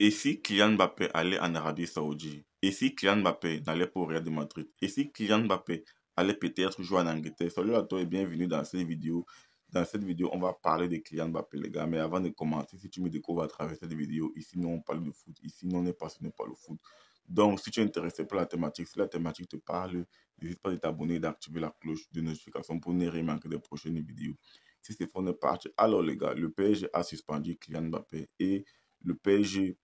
Et si Kylian Mbappé allait en Arabie Saoudite Et si Kylian Mbappé n'allait pas au Real de Madrid Et si Kylian Mbappé allait peut-être jouer en Angleterre Salut à toi et bienvenue dans cette vidéo. Dans cette vidéo, on va parler de Kylian Mbappé, les gars. Mais avant de commencer, si tu me découvres à travers cette vidéo, ici, nous, on parle de foot. Ici, nous, on est passionné par le foot. Donc, si tu es intéressé par la thématique, si la thématique te parle, n'hésite pas à t'abonner et d'activer la cloche de notification pour ne rien manquer des prochaines vidéos. Si c'est ne parti, alors les gars, le PSG a suspendu Kylian Mbappé et le PSG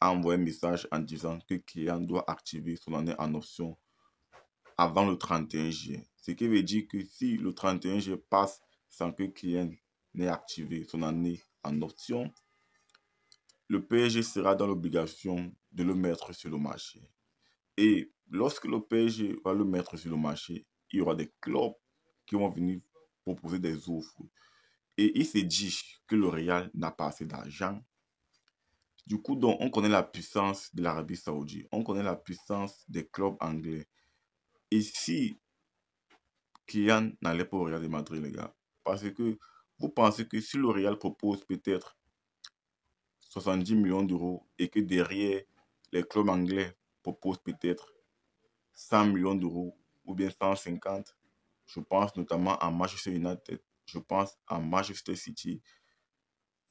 a envoyé un message en disant que client doit activer son année en option avant le 31 juillet. Ce qui veut dire que si le 31 juillet passe sans que client n'ait activé son année en option, le PSG sera dans l'obligation de le mettre sur le marché. Et lorsque le PSG va le mettre sur le marché, il y aura des clubs qui vont venir proposer des offres. Et il se dit que le Real n'a pas assez d'argent du coup, donc, on connaît la puissance de l'Arabie saoudite, on connaît la puissance des clubs anglais. Et si Kylian n'allait pas au Real de Madrid, les gars, parce que vous pensez que si le Real propose peut-être 70 millions d'euros et que derrière, les clubs anglais proposent peut-être 100 millions d'euros ou bien 150, je pense notamment à Manchester United, je pense à Manchester City.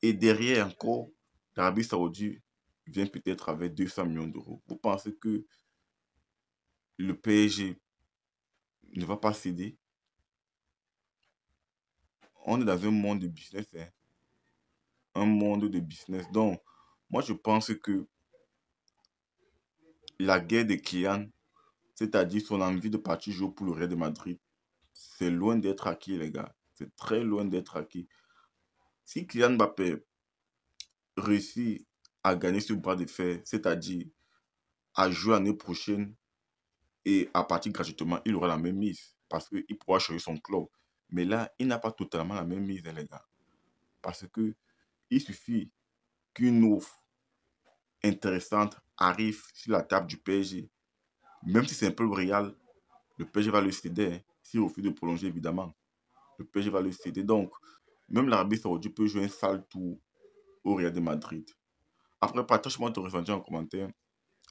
Et derrière encore, l'Arabie saoudite vient peut-être avec 200 millions d'euros. Vous pensez que le PSG ne va pas céder On est dans un monde de business. Hein. Un monde de business. Donc, moi, je pense que la guerre de Kian, c'est-à-dire son envie de partir jouer pour le Real de Madrid, c'est loin d'être acquis, les gars. C'est très loin d'être acquis. Si Kylian Mbappé réussi à gagner ce bras de fer, c'est-à-dire à jouer l'année prochaine et à partir gratuitement, il aura la même mise parce qu'il pourra changer son club. Mais là, il n'a pas totalement la même mise, hein, les gars. Parce que il suffit qu'une offre intéressante arrive sur la table du PSG. Même si c'est un peu le Real, le PSG va le céder. Hein, s'il refuse de prolonger, évidemment. Le PSG va le céder. Donc, même l'Arabie Saoudite peut jouer un sale tour Real de Madrid. Après, partage-moi ton ressenti en commentaire.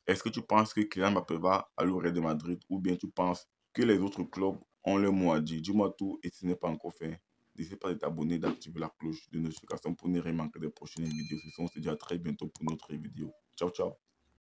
Est-ce que tu penses que Kylian Mbappé va à au de Madrid ou bien tu penses que les autres clubs ont le mot à dire Dis-moi tout et si ce n'est pas encore fait, n'hésite pas à t'abonner, d'activer la cloche de notification pour ne rien manquer des prochaines vidéos. Ce sont à très bientôt pour notre vidéo. Ciao, ciao